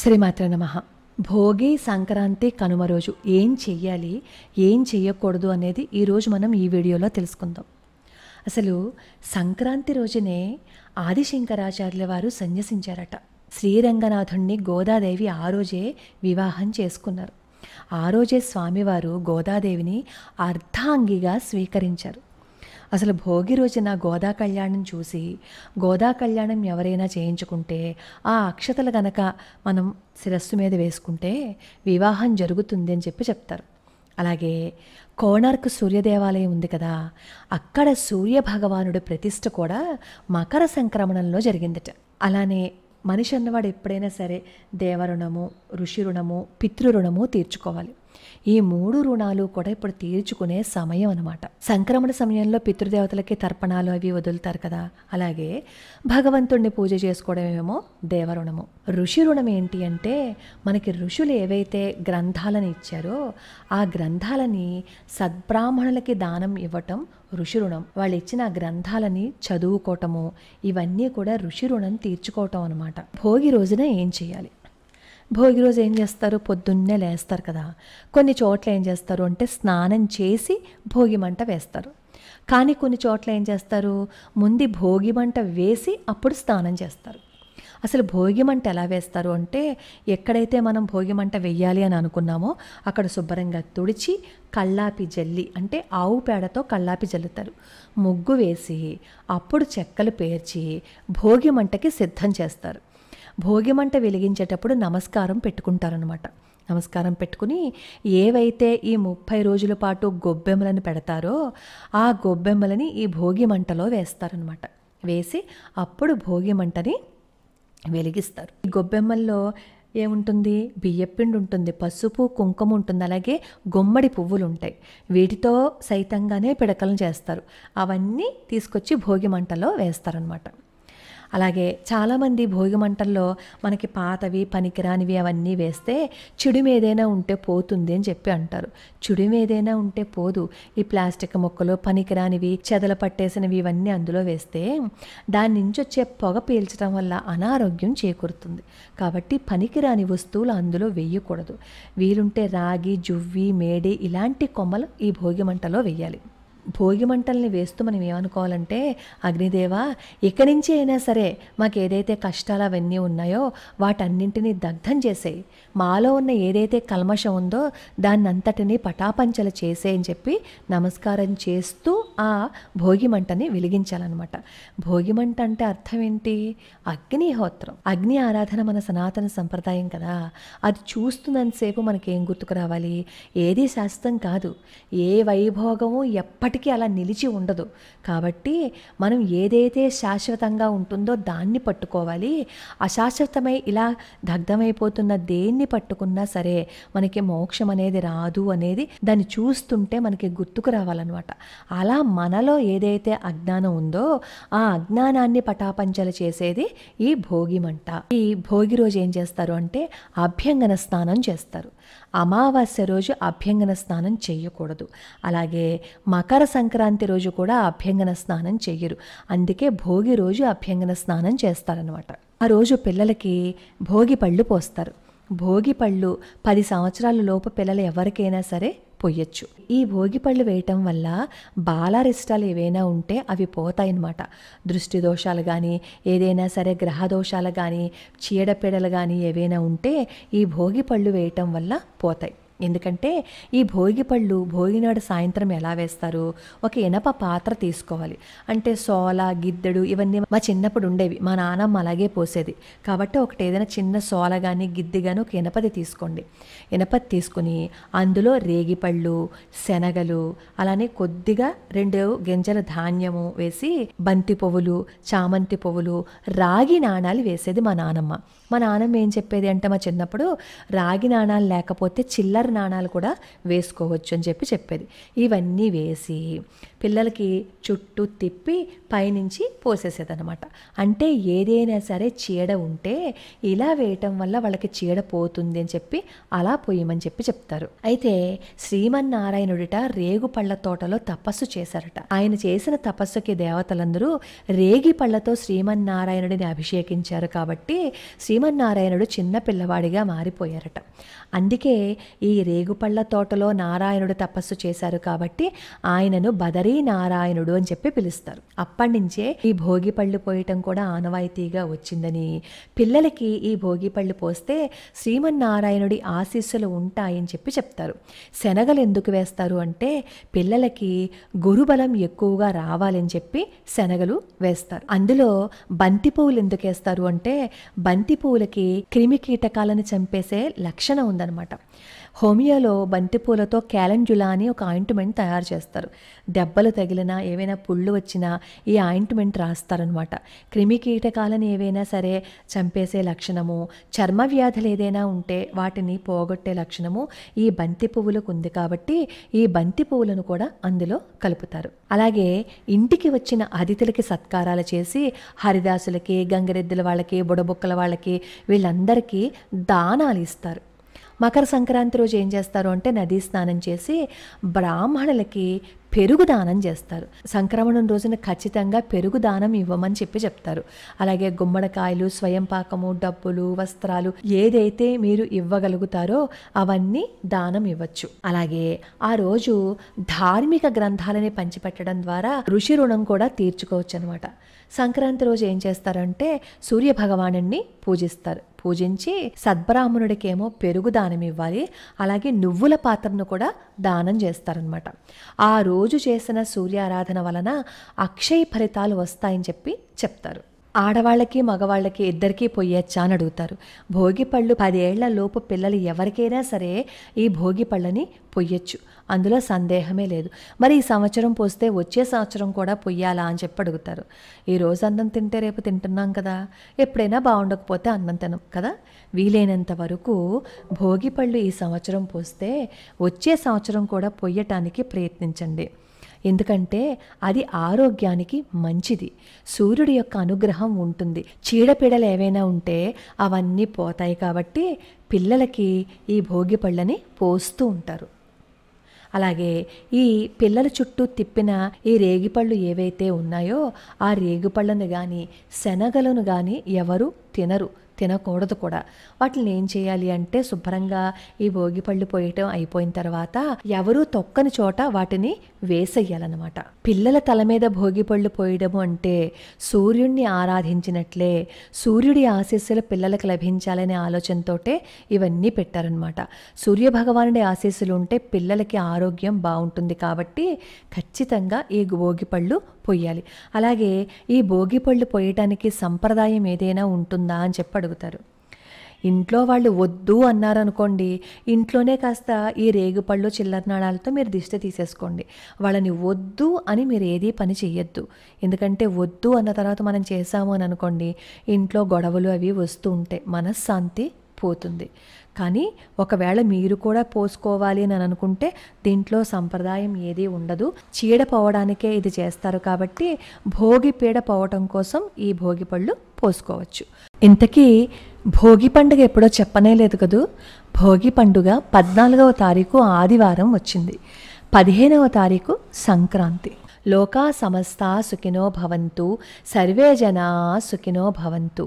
శ్రీమాత్ర నమ భోగి సంక్రాంతి కనుమ రోజు ఏం చెయ్యాలి ఏం చెయ్యకూడదు అనేది ఈరోజు మనం ఈ వీడియోలో తెలుసుకుందాం అసలు సంక్రాంతి రోజునే ఆదిశంకరాచార్యుల వారు సన్యసించారట శ్రీరంగనాథుణ్ణి గోదాదేవి ఆ రోజే వివాహం చేసుకున్నారు ఆ రోజే స్వామివారు గోదాదేవిని అర్ధాంగిగా స్వీకరించారు అసలు భోగి రోజున గోదా కళ్యాణం చూసి గోదా కళ్యాణం ఎవరైనా చేయించుకుంటే ఆ అక్షతలు గనక మనం శిరస్సు మీద వేసుకుంటే వివాహం జరుగుతుంది అని చెప్పి చెప్తారు అలాగే కోణార్క్ సూర్యదేవాలయం ఉంది కదా అక్కడ సూర్యభగవానుడి ప్రతిష్ట కూడా మకర సంక్రమణంలో జరిగిందట అలానే మనిషి అన్నవాడు ఎప్పుడైనా సరే దేవరుణము ఋషి రుణము పితృరుణము తీర్చుకోవాలి ఈ మూడు రుణాలు కూడా ఇప్పుడు తీర్చుకునే సమయం అనమాట సంక్రమణ సమయంలో పితృదేవతలకి తర్పణాలు అవి వదులుతారు కదా అలాగే భగవంతుణ్ణి పూజ చేసుకోవడమేమో దేవరుణము ఋషి రుణం ఏంటి అంటే మనకి ఋషులు ఏవైతే గ్రంథాలను ఇచ్చారో ఆ గ్రంథాలని సద్బ్రాహ్మణులకి దానం ఇవ్వటం ఋషి రుణం వాళ్ళు ఇచ్చిన గ్రంథాలని చదువుకోవటము ఇవన్నీ కూడా ఋషి రుణం తీర్చుకోవటం అనమాట భోగి రోజున ఏం చేయాలి భోగి రోజు ఏం చేస్తారు పొద్దున్నే లేస్తారు కదా కొన్ని చోట్ల ఏం చేస్తారు అంటే స్నానం చేసి భోగి మంట వేస్తారు కానీ కొన్ని చోట్ల ఏం చేస్తారు ముందు భోగి మంట వేసి అప్పుడు స్నానం చేస్తారు అసలు భోగి మంట ఎలా వేస్తారు అంటే ఎక్కడైతే మనం భోగి మంట వెయ్యాలి అని అనుకున్నామో అక్కడ శుభ్రంగా తుడిచి కల్లాపి జల్లి అంటే ఆవు పేడతో కల్లాపి జల్లుతారు ముగ్గు వేసి అప్పుడు చెక్కలు పేర్చి భోగి మంటకి సిద్ధం చేస్తారు భోగిమంట వెలిగించేటప్పుడు నమస్కారం పెట్టుకుంటారనమాట నమస్కారం పెట్టుకుని ఏవైతే ఈ ముప్పై రోజుల పాటు గొబ్బెమ్మలను పెడతారో ఆ గొబ్బెమ్మలని ఈ భోగి మంటలో వేస్తారనమాట వేసి అప్పుడు భోగి మంటని వెలిగిస్తారు ఈ గొబ్బెమ్మల్లో ఏముంటుంది బియ్యపిండి ఉంటుంది పసుపు కుంకుమ ఉంటుంది అలాగే గుమ్మడి పువ్వులు ఉంటాయి వీటితో సైతంగానే పిడకలను చేస్తారు అవన్నీ తీసుకొచ్చి భోగి మంటలో వేస్తారనమాట అలాగే చాలామంది భోగి మంటల్లో మనకి పాతవి పనికిరానివి అవన్నీ వేస్తే చెడుమేదైనా ఏదైనా ఉంటే పోతుంది అని చెప్పి అంటారు చెడుమేదైనా ఏదైనా ఉంటే పోదు ఈ ప్లాస్టిక్ మొక్కలు పనికిరానివి చెదల పట్టేసినవి ఇవన్నీ అందులో వేస్తే దాని నుంచి వచ్చే పొగ పీల్చడం వల్ల అనారోగ్యం చేకూరుతుంది కాబట్టి పనికిరాని వస్తువులు అందులో వేయకూడదు వీలుంటే రాగి జువ్వి మేడి ఇలాంటి కొమ్మలు ఈ భోగి మంటలో వేయాలి భోగి మంటల్ని వేస్తూ మనం ఏమనుకోవాలంటే అగ్నిదేవ ఇక నుంచి అయినా సరే మాకు ఏదైతే కష్టాలు అవన్నీ ఉన్నాయో వాటన్నింటినీ దగ్ధం చేసేయి మాలో ఉన్న ఏదైతే కల్మషం ఉందో అంతటినీ పటాపంచలు చేసేయని చెప్పి నమస్కారం చేస్తూ ఆ భోగి మంటని వెలిగించాలన్నమాట భోగి మంట అంటే అర్థం ఏంటి అగ్నిహోత్రం అగ్ని ఆరాధన మన సనాతన సంప్రదాయం కదా అది చూస్తున్నంతసేపు మనకేం గుర్తుకు రావాలి ఏది శాస్త్రం కాదు ఏ వైభోగము ఎప్పటి ఎప్పటికీ అలా నిలిచి ఉండదు కాబట్టి మనం ఏదైతే శాశ్వతంగా ఉంటుందో దాన్ని పట్టుకోవాలి అశాశ్వతమై ఇలా దగ్ధమైపోతున్న దేన్ని పట్టుకున్నా సరే మనకి మోక్షం అనేది రాదు అనేది దాన్ని చూస్తుంటే మనకి గుర్తుకు రావాలన్నమాట అలా మనలో ఏదైతే అజ్ఞానం ఉందో ఆ అజ్ఞానాన్ని పటాపంచలు చేసేది ఈ భోగిమంట ఈ భోగి రోజు ఏం చేస్తారు అంటే అభ్యంగన స్నానం చేస్తారు అమావాస్య రోజు అభ్యంగన స్నానం చేయకూడదు అలాగే మకర సంక్రాంతి రోజు కూడా అభ్యంగన స్నానం చేయరు అందుకే భోగి రోజు అభ్యంగన స్నానం చేస్తారనమాట ఆ రోజు పిల్లలకి భోగి పళ్ళు పోస్తారు భోగి పళ్ళు పది సంవత్సరాల లోపు పిల్లలు ఎవరికైనా సరే పొయ్యొచ్చు ఈ భోగి పళ్ళు వేయటం వల్ల బాలారిష్టాలు ఏవైనా ఉంటే అవి పోతాయన్నమాట దృష్టి దోషాలు కానీ ఏదైనా సరే గ్రహ దోషాలు కానీ చీడపీడలు కానీ ఏవైనా ఉంటే ఈ భోగి పళ్ళు వేయటం వల్ల పోతాయి ఎందుకంటే ఈ భోగి పళ్ళు భోగినాడు సాయంత్రం ఎలా వేస్తారు ఒక ఇనప పాత్ర తీసుకోవాలి అంటే సోల గిద్దెడు ఇవన్నీ మా చిన్నప్పుడు ఉండేవి మా నానమ్మ అలాగే పోసేది కాబట్టి ఒకటి ఏదైనా చిన్న సోల కానీ గిద్దె కానీ ఒక ఇనపది తీసుకోండి ఇనపది తీసుకుని అందులో రేగిపళ్ళు శనగలు అలానే కొద్దిగా రెండు గింజల ధాన్యము వేసి బంతి పువ్వులు చామంతి పువ్వులు రాగి నాణాలు వేసేది మా నానమ్మ మా నానమ్మ ఏం చెప్పేది అంటే మా చిన్నప్పుడు రాగి నాణాలు లేకపోతే చిల్లర బంగారు నాణాలు కూడా వేసుకోవచ్చు అని చెప్పి చెప్పేది ఇవన్నీ వేసి పిల్లలకి చుట్టూ తిప్పి పైనుంచి పోసేసేదనమాట అంటే ఏదైనా సరే చీడ ఉంటే ఇలా వేయటం వల్ల వాళ్ళకి చీడ పోతుంది అని చెప్పి అలా పోయమని చెప్పి చెప్తారు అయితే శ్రీమన్నారాయణుడిట రేగు పళ్ళ తోటలో తపస్సు చేశారట ఆయన చేసిన తపస్సుకి దేవతలందరూ రేగి పళ్ళతో శ్రీమన్నారాయణుడిని అభిషేకించారు కాబట్టి శ్రీమన్నారాయణుడు చిన్న పిల్లవాడిగా మారిపోయారట అందుకే ఈ ఈ రేగుపళ్ళ తోటలో నారాయణుడు తపస్సు చేశారు కాబట్టి ఆయనను బదరీ నారాయణుడు అని చెప్పి పిలుస్తారు అప్పటి నుంచే ఈ భోగి పళ్ళు పోయటం కూడా ఆనవాయితీగా వచ్చిందని పిల్లలకి ఈ భోగి పళ్ళు పోస్తే శ్రీమన్నారాయణుడి ఆశీస్సులు ఉంటాయని చెప్పి చెప్తారు శనగలు ఎందుకు వేస్తారు అంటే పిల్లలకి గురుబలం ఎక్కువగా రావాలని చెప్పి శనగలు వేస్తారు అందులో బంతి పువ్వులు ఎందుకు వేస్తారు అంటే బంతి పువ్వులకి క్రిమి కీటకాలను చంపేసే లక్షణం ఉందన్నమాట హోమియోలో బంతిపూలతో క్యాలెంజులా అని ఒక ఆయింట్మెంట్ తయారు చేస్తారు దెబ్బలు తగిలినా ఏవైనా పుళ్ళు వచ్చినా ఈ ఆయింట్మెంట్ రాస్తారనమాట క్రిమి కీటకాలను ఏవైనా సరే చంపేసే లక్షణము చర్మ వ్యాధులు ఏదైనా ఉంటే వాటిని పోగొట్టే లక్షణము ఈ బంతి పువ్వులకు ఉంది కాబట్టి ఈ బంతి పువ్వులను కూడా అందులో కలుపుతారు అలాగే ఇంటికి వచ్చిన అతిథులకి సత్కారాలు చేసి హరిదాసులకి గంగిరెద్దుల వాళ్ళకి బుడబుక్కల వాళ్ళకి వీళ్ళందరికీ దానాలు ఇస్తారు మకర సంక్రాంతి రోజు ఏం చేస్తారు అంటే నదీ స్నానం చేసి బ్రాహ్మణులకి పెరుగు దానం చేస్తారు సంక్రమణం రోజున ఖచ్చితంగా పెరుగు దానం ఇవ్వమని చెప్పి చెప్తారు అలాగే గుమ్మడికాయలు స్వయం పాకము డబ్బులు వస్త్రాలు ఏదైతే మీరు ఇవ్వగలుగుతారో అవన్నీ దానం ఇవ్వచ్చు అలాగే ఆ రోజు ధార్మిక గ్రంథాలని పంచిపెట్టడం ద్వారా ఋషి రుణం కూడా తీర్చుకోవచ్చు అనమాట సంక్రాంతి రోజు ఏం చేస్తారంటే సూర్య పూజిస్తారు పూజించి సద్బ్రాహ్మణుడికేమో పెరుగు దానం ఇవ్వాలి అలాగే నువ్వుల పాత్రను కూడా దానం చేస్తారనమాట ఆ రోజు చేసిన సూర్యారాధన వలన అక్షయ ఫలితాలు వస్తాయని చెప్పి చెప్తారు ఆడవాళ్ళకి మగవాళ్ళకి ఇద్దరికీ పొయ్యొచ్చా అని అడుగుతారు భోగి పళ్ళు పదేళ్ల లోపు పిల్లలు ఎవరికైనా సరే ఈ భోగి పళ్ళని పొయ్యొచ్చు అందులో సందేహమే లేదు మరి ఈ సంవత్సరం పోస్తే వచ్చే సంవత్సరం కూడా పొయ్యాలా అని చెప్పి అడుగుతారు ఈ రోజు అన్నం తింటే రేపు తింటున్నాం కదా ఎప్పుడైనా బాగుండకపోతే అన్నం తినం కదా వీలైనంత వరకు భోగి పళ్ళు ఈ సంవత్సరం పోస్తే వచ్చే సంవత్సరం కూడా పొయ్యటానికి ప్రయత్నించండి ఎందుకంటే అది ఆరోగ్యానికి మంచిది సూర్యుడి యొక్క అనుగ్రహం ఉంటుంది చీడపీడలు ఏవైనా ఉంటే అవన్నీ పోతాయి కాబట్టి పిల్లలకి ఈ భోగి పళ్ళని పోస్తూ ఉంటారు అలాగే ఈ పిల్లల చుట్టూ తిప్పిన ఈ రేగిపళ్ళు ఏవైతే ఉన్నాయో ఆ రేగిపళ్ళను కానీ శనగలను కానీ ఎవరు తినరు తినకూడదు కూడా వాటిని ఏం చేయాలి అంటే శుభ్రంగా ఈ భోగి పళ్ళు పోయటం అయిపోయిన తర్వాత ఎవరూ తొక్కని చోట వాటిని వేసేయాలన్నమాట పిల్లల తల మీద భోగి పళ్ళు పోయడము అంటే సూర్యుడిని ఆరాధించినట్లే సూర్యుడి ఆశీస్సులు పిల్లలకు లభించాలనే ఆలోచనతోటే ఇవన్నీ పెట్టారనమాట సూర్య భగవానుడి ఆశీస్సులు ఉంటే పిల్లలకి ఆరోగ్యం బాగుంటుంది కాబట్టి ఖచ్చితంగా ఈ భోగి పళ్ళు పోయాలి అలాగే ఈ భోగి పళ్ళు పోయటానికి సంప్రదాయం ఏదైనా ఉంటుందా అని చెప్పాడు అడుగుతారు ఇంట్లో వాళ్ళు వద్దు అన్నారనుకోండి ఇంట్లోనే కాస్త ఈ రేగుపళ్ళు చిల్లరనాళాలతో మీరు దిష్టి తీసేసుకోండి వాళ్ళని వద్దు అని మీరు ఏదీ పని చేయొద్దు ఎందుకంటే వద్దు అన్న తర్వాత మనం చేసాము అని అనుకోండి ఇంట్లో గొడవలు అవి వస్తూ ఉంటాయి మనశ్శాంతి పోతుంది కానీ ఒకవేళ మీరు కూడా పోసుకోవాలి అని అనుకుంటే దీంట్లో సంప్రదాయం ఏదీ ఉండదు చీడ పోవడానికే ఇది చేస్తారు కాబట్టి భోగి పీడ పోవటం కోసం ఈ భోగి పళ్ళు పోసుకోవచ్చు ఇంతకీ భోగి పండుగ ఎప్పుడో చెప్పనే లేదు కదూ భోగి పండుగ పద్నాలుగవ తారీఖు ఆదివారం వచ్చింది పదిహేనవ తారీఖు సంక్రాంతి లోకా సమస్త సుఖినో భవంతు సర్వే జనా సుఖినో భవంతు